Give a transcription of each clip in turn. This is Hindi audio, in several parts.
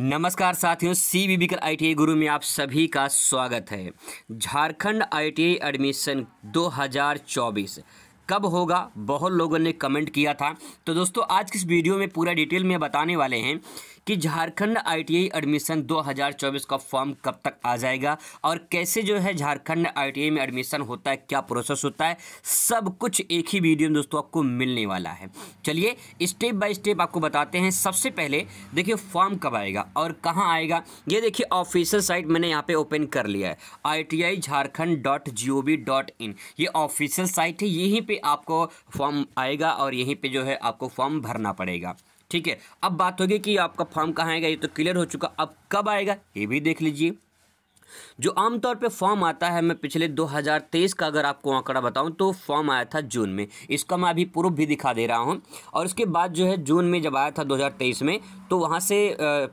नमस्कार साथियों सी बी बी कर आई टी गुरु में आप सभी का स्वागत है झारखंड आई एडमिशन 2024 कब होगा बहुत लोगों ने कमेंट किया था तो दोस्तों आज किस वीडियो में पूरा डिटेल में बताने वाले हैं कि झारखंड आईटीआई एडमिशन 2024 का फॉर्म कब तक आ जाएगा और कैसे जो है झारखंड आईटीआई में एडमिशन होता है क्या प्रोसेस होता है सब कुछ एक ही वीडियो में दोस्तों आपको मिलने वाला है चलिए स्टेप बाय स्टेप आपको बताते हैं सबसे पहले देखिए फॉर्म कब आएगा और कहाँ आएगा ये देखिए ऑफिशियल साइट मैंने यहाँ पर ओपन कर लिया है I Jharkhand dot G O V dot in ये ऑफिशियल साइट है यहीं पर आपको फॉर्म आएगा और यहीं पर जो है आपको फॉर्म भरना पड़ेगा ठीक है अब बात होगी कि आपका फॉर्म कहाँ आएगा ये तो क्लियर हो चुका अब कब आएगा ये भी देख लीजिए जो आमतौर पे फॉर्म आता है मैं पिछले 2023 का अगर आपको आंकड़ा बताऊं तो फॉर्म आया था जून में इसका मैं अभी प्रूफ भी दिखा दे रहा हूं और उसके बाद जो है जून में जब आया था 2023 में तो वहां से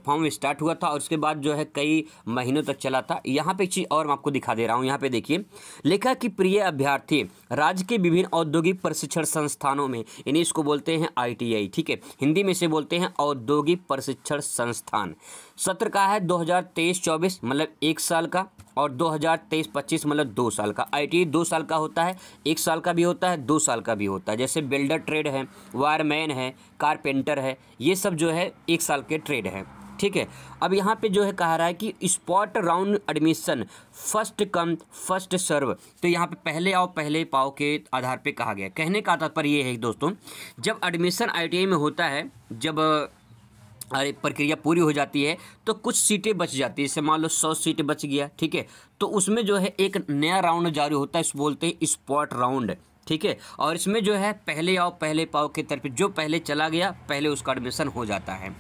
फॉर्म स्टार्ट हुआ था और उसके बाद जो है कई महीनों तक चला था यहाँ पे चीज़ और मैं आपको दिखा दे रहा हूँ यहाँ पर देखिए लिखा कि प्रिय अभ्यर्थी राज्य के विभिन्न औद्योगिक प्रशिक्षण संस्थानों में यानी इसको बोलते हैं आई ठीक है हिंदी में इसे बोलते हैं औद्योगिक प्रशिक्षण संस्थान सत्र का है 2023-24 मतलब एक साल का और 2023-25 मतलब दो साल का आई e दो साल का होता है एक साल का भी होता है दो साल का भी होता है जैसे बिल्डर ट्रेड है वायरमैन है कारपेंटर है ये सब जो है एक साल के ट्रेड हैं ठीक है अब यहाँ पे जो है कह रहा है कि spot round admission first come first serve तो यहाँ पे पहले आओ पहले पाओ के आधार पे कहा गया कहने का तात्पर्य ये है दोस्तों जब एडमिशन आईटीआई e में होता है जब और प्रक्रिया पूरी हो जाती है तो कुछ सीटें बच जाती है जैसे मान लो सौ सीटें बच गया ठीक है तो उसमें जो है एक नया राउंड जारी होता है इस बोलते हैं स्पॉट राउंड ठीक है और इसमें जो है पहले आओ पहले पाओ के तरफ जो पहले चला गया पहले उसका एडमिशन हो जाता है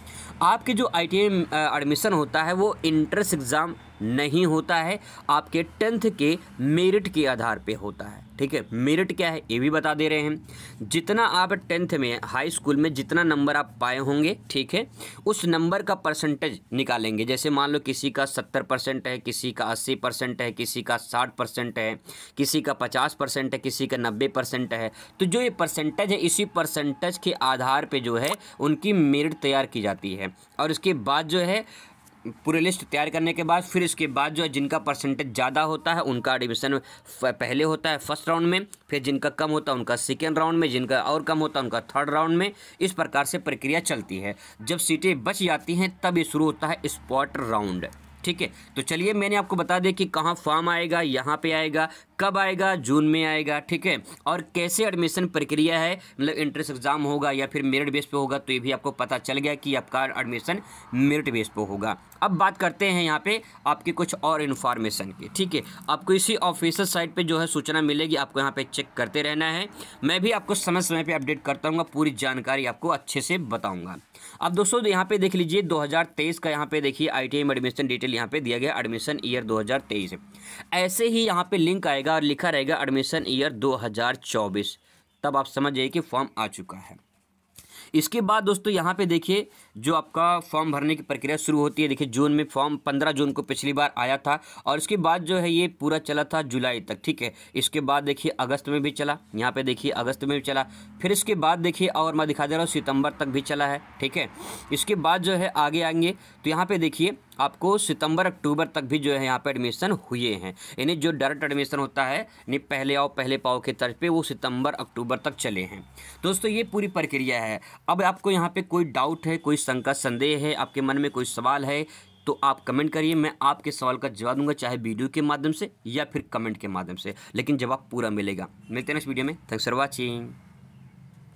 आपके जो आई एडमिशन होता है वो इंट्रेंस एग्ज़ाम नहीं होता है आपके टेंथ के मेरिट के आधार पे होता है ठीक है मेरिट क्या है ये भी बता दे रहे हैं जितना आप टेंथ में हाई स्कूल में जितना नंबर आप पाए होंगे ठीक है उस नंबर का परसेंटेज निकालेंगे जैसे मान लो किसी का सत्तर परसेंट है किसी का अस्सी परसेंट है किसी का साठ परसेंट है किसी का पचास परसेंट है किसी का नब्बे परसेंट है तो जो ये परसेंटेज है इसी परसेंटेज के आधार पर जो है उनकी मेरिट तैयार की जाती है और इसके बाद जो है पूरे लिस्ट तैयार करने के बाद फिर इसके बाद जो है जिनका परसेंटेज ज़्यादा होता है उनका एडमिशन पहले होता है फर्स्ट राउंड में फिर जिनका कम होता है उनका सेकेंड राउंड में जिनका और कम होता है उनका थर्ड राउंड में इस प्रकार से प्रक्रिया चलती है जब सीटें बच जाती हैं तब ये शुरू होता है स्पॉट राउंड ठीक है तो चलिए मैंने आपको बता दें कि कहाँ फॉर्म आएगा यहाँ पे आएगा कब आएगा जून में आएगा ठीक है और कैसे एडमिशन प्रक्रिया है मतलब एंट्रेंस एग्ज़ाम होगा या फिर मेरिट बेस पे होगा तो ये भी आपको पता चल गया कि आपका एडमिशन मेरिट बेस पे होगा अब बात करते हैं यहाँ पे आपके कुछ और इन्फॉर्मेशन की ठीक है आपको इसी ऑफिशियल साइट पे जो है सूचना मिलेगी आपको यहाँ पे चेक करते रहना है मैं भी आपको समय समय पर अपडेट करता हूँ पूरी जानकारी आपको अच्छे से बताऊँगा अब दोस्तों यहाँ पे देख लीजिए 2023 का यहाँ पे देखिए आई में एडमिशन डिटेल यहाँ पे दिया गया एडमिशन ईयर दो ऐसे ही यहाँ पर लिंक आएगा हज़ार लिखा रहेगा एडमिशन ईयर 2024 तब आप समझ जाइए कि फॉर्म आ चुका है इसके बाद दोस्तों यहाँ पे देखिए जो आपका फॉर्म भरने की प्रक्रिया शुरू होती है देखिए जून में फॉर्म पंद्रह जून को पिछली बार आया था और इसके बाद जो है ये पूरा चला था जुलाई तक ठीक है इसके बाद देखिए अगस्त में भी चला यहाँ पे देखिए अगस्त में भी चला फिर इसके बाद देखिए और मैं दिखा दे रहा हूँ सितंबर तक भी चला है ठीक है इसके बाद जो है आगे आएंगे तो यहाँ पर देखिए आपको सितंबर अक्टूबर तक भी जो है यहाँ पे एडमिशन हुए हैं यानी जो डायरेक्ट एडमिशन होता है यानी पहले आओ पहले पाओ के तर्ज पे वो सितंबर अक्टूबर तक चले हैं दोस्तों ये पूरी प्रक्रिया है अब आपको यहाँ पे कोई डाउट है कोई शंका संदेह है आपके मन में कोई सवाल है तो आप कमेंट करिए मैं आपके सवाल का जवाब दूंगा चाहे वीडियो के माध्यम से या फिर कमेंट के माध्यम से लेकिन जवाब पूरा मिलेगा मिलते हैं नेक्स्ट वीडियो में थैंक्स फॉर वॉचिंग